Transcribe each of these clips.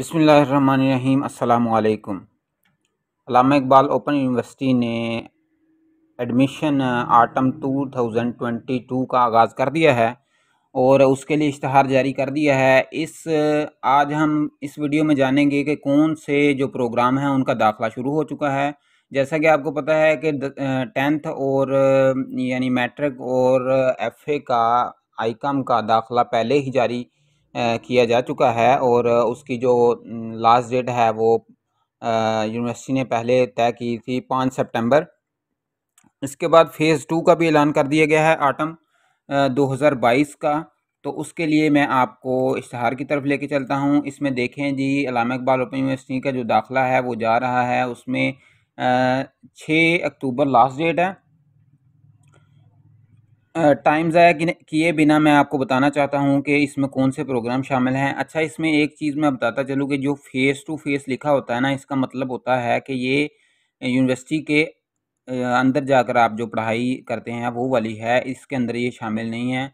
बिसमीम् अल्लाम Allama Iqbal open university ने admission autumn 2022 का आगाज़ कर दिया है और उसके लिए इश्तहार जारी कर दिया है इस आज हम इस वीडियो में जानेंगे कि कौन से जो प्रोग्राम हैं उनका दाखला शुरू हो चुका है जैसा कि आपको पता है कि टेंथ और यानी मैट्रिक और एफ ए का आई कम का दाखला पहले ही जारी किया जा चुका है और उसकी जो लास्ट डेट है वो यूनिवर्सिटी ने पहले तय की थी पाँच सितंबर इसके बाद फ़ेज़ टू का भी ऐलान कर दिया गया है आटम 2022 का तो उसके लिए मैं आपको इश्तहार की तरफ लेके चलता हूँ इसमें देखें जी अलाम इकबाल ओपन यूनिवर्सिटी का जो दाखिला है वो जा रहा है उसमें छः अक्टूबर लास्ट डेट है टाइम ज़ाया किए बिना मैं आपको बताना चाहता हूँ कि इसमें कौन से प्रोग्राम शामिल हैं अच्छा इसमें एक चीज़ मैं बताता चलूँ कि जो फ़ेस टू फेस लिखा होता है ना इसका मतलब होता है कि ये यूनिवर्सिटी के अंदर जाकर आप जो पढ़ाई करते हैं वो वाली है इसके अंदर ये शामिल नहीं है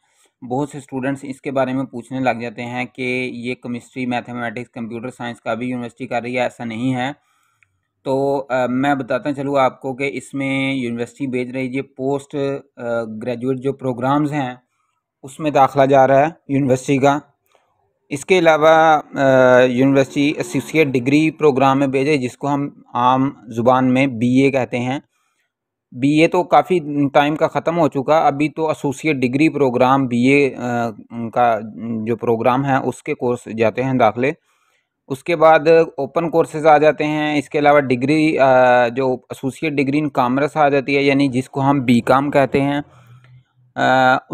बहुत से स्टूडेंट्स इसके बारे में पूछने लग जाते हैं कि ये केमिस्ट्री मैथमेटिक्स कंप्यूटर साइंस का भी यूनिवर्सिटी कर रही है ऐसा नहीं है तो आ, मैं बताता चलूँ आपको कि इसमें यूनिवर्सिटी भेज रही है पोस्ट ग्रेजुएट जो प्रोग्राम्स हैं उसमें दाखला जा रहा है यूनिवर्सिटी का इसके अलावा यूनिवर्सिटी एसोसिएट डिग्री प्रोग्राम में भेजे जिसको हम आम जुबान में बीए कहते हैं बीए तो काफ़ी टाइम का ख़त्म हो चुका अभी तो एसोसिएट डिग्री प्रोग्राम बीए का जो प्रोग्राम है उसके कोर्स जाते हैं दाखले उसके बाद ओपन कोर्सेज़ आ जाते हैं इसके अलावा डिग्री जो एसोसिएट डिग्री इन कामर्स आ जाती है यानी जिसको हम बी काम कहते हैं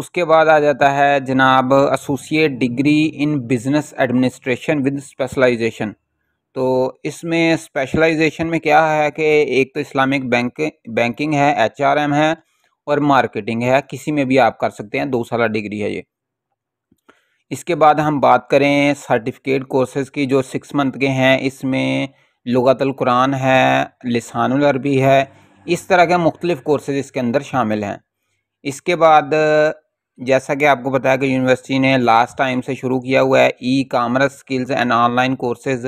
उसके बाद आ जाता है जनाब associate degree in business administration with specialization तो इसमें स्पेशलाइजेशन में क्या है कि एक तो इस्लामिक बैंक बैंकिंग है एचआरएम है और मार्केटिंग है किसी में भी आप कर सकते हैं दो साल डिग्री है ये इसके बाद हम बात करें सर्टिफिकेट कोर्सेज़ की जो सिक्स मंथ के हैं इसमें लगातल कुरान है लसानुल अरबी है इस तरह के मुख्तलिफ़ कोर्सेज़ इसके अंदर शामिल हैं इसके बाद जैसा कि आपको बताया कि यूनिवर्सिटी ने लास्ट टाइम से शुरू किया हुआ है E commerce skills and online courses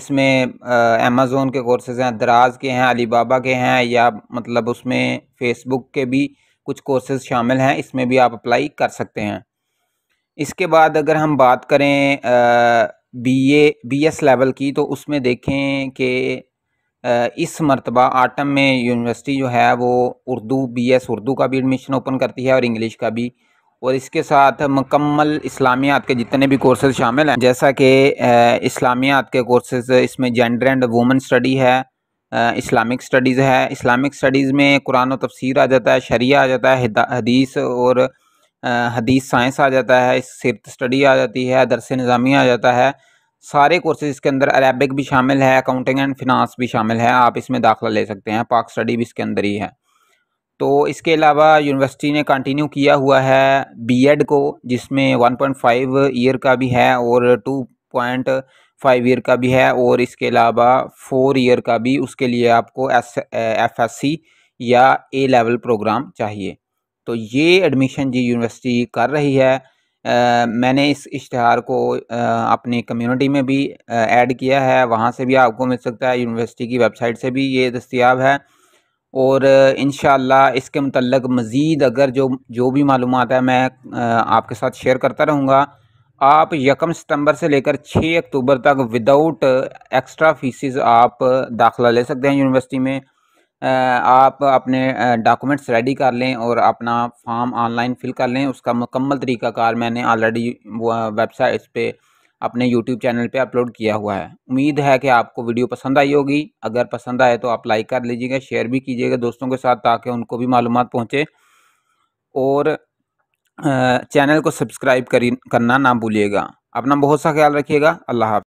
इसमें अमेज़ोन के कोर्सेज़ हैं दराज के हैं अलीबाबा के हैं या मतलब उसमें फ़ेसबुक के भी कुछ कोर्सेज़ शामिल हैं इसमें भी आप अप्लाई कर सकते हैं इसके बाद अगर हम बात करें B A B S level की तो उसमें देखें कि इस मरतबा आटम में यूनिवर्सिटी जो है वो उर्दू बी एस उर्दू का भी एडमिशन ओपन करती है और इंग्लिश का भी और इसके साथ मकम्मल इस्लामियात के जितने भी कोर्सेज शामिल हैं जैसा कि इस्लामियात के कोर्सेज इसमें जेंडर एंड वुमेन स्टडी है इस्लामिक स्टडीज़ है इस्लामिक स्टडीज़ में कुरान और तफसीर आ जाता है शरिया आ जाता है हदीस और हदीस साइंस आ जाता है सिरत स्टडी आ जाती है दरस निज़ामी आ जाता है सारे कोर्सेज इसके अंदर अरेबिक भी शामिल है अकाउंटिंग एंड फिनांस भी शामिल है आप इसमें दाखिला ले सकते हैं पाक स्टडी भी इसके अंदर ही है तो इसके अलावा यूनिवर्सिटी ने कंटिन्यू किया हुआ है बीएड को जिसमें 1.5 ईयर का भी है और 2.5 ईयर का भी है और इसके अलावा फोर ईयर का भी उसके लिए आपको एस एफ एस सी या ए लेवल प्रोग्राम चाहिए तो ये एडमिशन जी यूनिवर्सिटी कर रही है आ, मैंने इस इश्तहार को आ, अपनी कम्युनिटी में भी ऐड किया है वहाँ से भी आपको मिल सकता है यूनिवर्सिटी की वेबसाइट से भी ये दस्तियाब है और इन इसके मतलब मज़ीद अगर जो जो भी मालूम है मैं आपके साथ शेयर करता रहूँगा आप यकम सितंबर से लेकर 6 अक्टूबर तक विदाउट एक्स्ट्रा फीसिस आप दाखला ले सकते हैं यूनिवर्सिटी में आप अपने डॉक्यूमेंट्स रेडी कर लें और अपना फॉर्म ऑनलाइन फिल कर लें उसका मुकम्मल तरीकाकार मैंने ऑलरेडी वेबसाइट पे अपने यूट्यूब चैनल पे अपलोड किया हुआ है उम्मीद है कि आपको वीडियो पसंद आई होगी अगर पसंद आए तो आप लाइक कर लीजिएगा शेयर भी कीजिएगा दोस्तों के साथ ताकि उनको भी मालूम पहुँचे और चैनल को सब्सक्राइब करना ना भूलिएगा अपना बहुत सा ख्याल रखिएगा अल्लाह हाफ